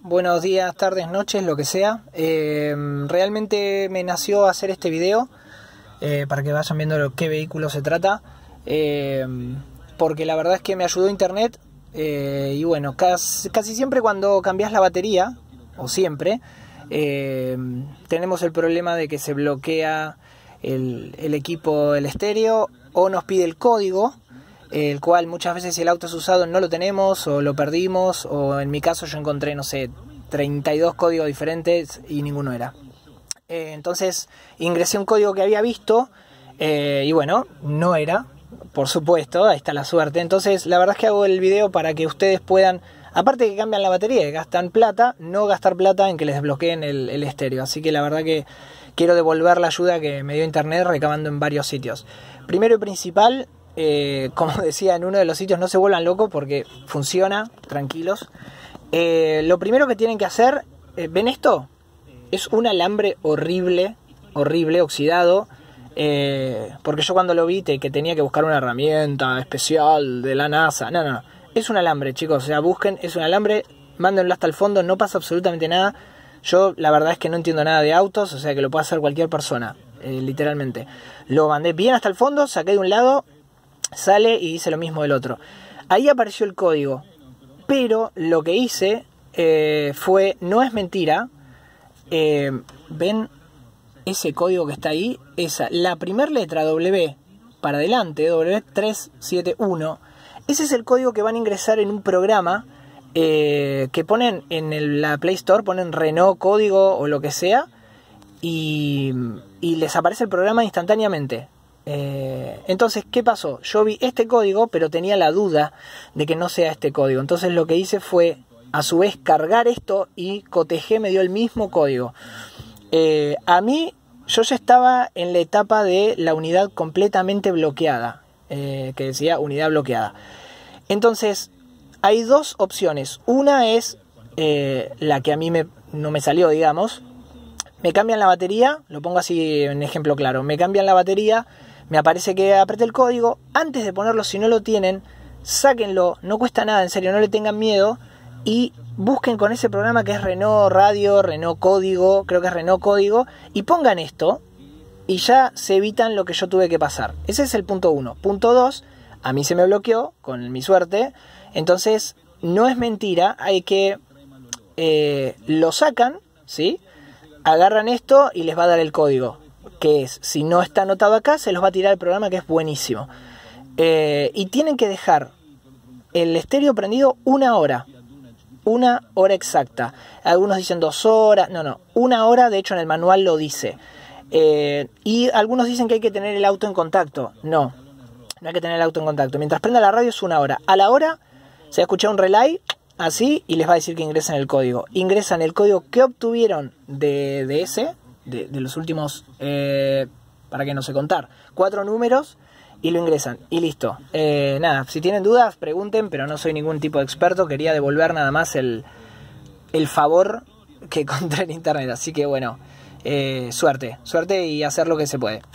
buenos días, tardes, noches, lo que sea. Eh, realmente me nació hacer este video eh, para que vayan viendo de qué vehículo se trata. Eh, porque la verdad es que me ayudó internet. y bueno, casi, siempre cuando cambias la batería, o siempre, tenemos el problema de que se bloquea el, el equipo, el estéreo, o nos pide el código el cual muchas veces si el auto es usado no lo tenemos o lo perdimos o en mi caso yo encontré, no sé, 32 códigos diferentes y ninguno era. Eh, entonces ingresé un código que había visto eh, y bueno, no era, por supuesto, ahí está la suerte. Entonces la verdad es que hago el video para que ustedes puedan, aparte que cambian la batería, y gastan plata, no gastar plata en que les desbloqueen el, el estéreo. Así que la verdad que quiero devolver la ayuda que me dio Internet recabando en varios sitios. Primero y principal, eh, como decía en uno de los sitios, no se vuelvan locos porque funciona, tranquilos. Eh, lo primero que tienen que hacer, eh, ¿ven esto? Es un alambre horrible, horrible, oxidado. porque yo cuando lo vi te, que tenía que buscar una herramienta especial de la NASA. No, no, Es un alambre, chicos. O sea, busquen, es un alambre, mándenlo hasta el fondo, no pasa absolutamente nada. Yo la verdad es que no entiendo nada de autos, o sea que lo puede hacer cualquier persona, literalmente. Lo mandé bien hasta el fondo, saqué de un lado, sale y dice lo mismo del otro. Ahí apareció el código, pero lo que hice eh, fue, no es mentira, eh, ven ese código que está ahí, esa, la primera letra W para adelante, W371, ese es el código que van a ingresar en un programa eh, que ponen en la Play Store, ponen Renault código o lo que sea, y les aparece el programa instantáneamente. Eh, entonces, ¿qué pasó? Yo vi este código, pero tenía la duda de que no sea este código. Entonces lo que hice fue, a su vez, cargar esto y Cotejé me dio el mismo código. Eh, a mí, yo ya estaba en la etapa de la unidad completamente bloqueada, eh, que decía unidad bloqueada. Entonces, hay dos opciones. Una es la que a mí no me salió, digamos. Me cambian la batería, lo pongo así en ejemplo claro, me cambian la batería, me aparece que apreté el código. Antes de ponerlo, si no lo tienen, sáquenlo, no cuesta nada, en serio, no le tengan miedo. Y busquen con ese programa que es Renault Radio, Renault Código, creo que es Renault Código, y pongan esto y ya se evitan lo que yo tuve que pasar. Ese es el punto uno. Punto dos, a mí se me bloqueó, con mi suerte. Entonces, no es mentira, hay que... Eh, lo sacan, ¿sí? Agarran esto y les va a dar el código que es, si no está anotado acá, se los va a tirar el programa que es buenísimo. Eh, y tienen que dejar el estéreo prendido una hora. Una hora exacta. Algunos dicen dos horas. No, no. Una hora, de hecho, en el manual lo dice. Eh, y algunos dicen que hay que tener el auto en contacto. No. No hay que tener el auto en contacto. Mientras prenda la radio es una hora. A la hora se va a escuchar un relay así y les va a decir que ingresen el código. Ingresan el código que obtuvieron de, de ese, de, los últimos, eh, para que no sé contar, cuatro números y lo ingresan. Y listo. Eh, nada, si tienen dudas, pregunten, pero no soy ningún tipo de experto. Quería devolver nada más el, el favor que encontré en internet. Así que bueno, eh, suerte, suerte y hacer lo que se puede.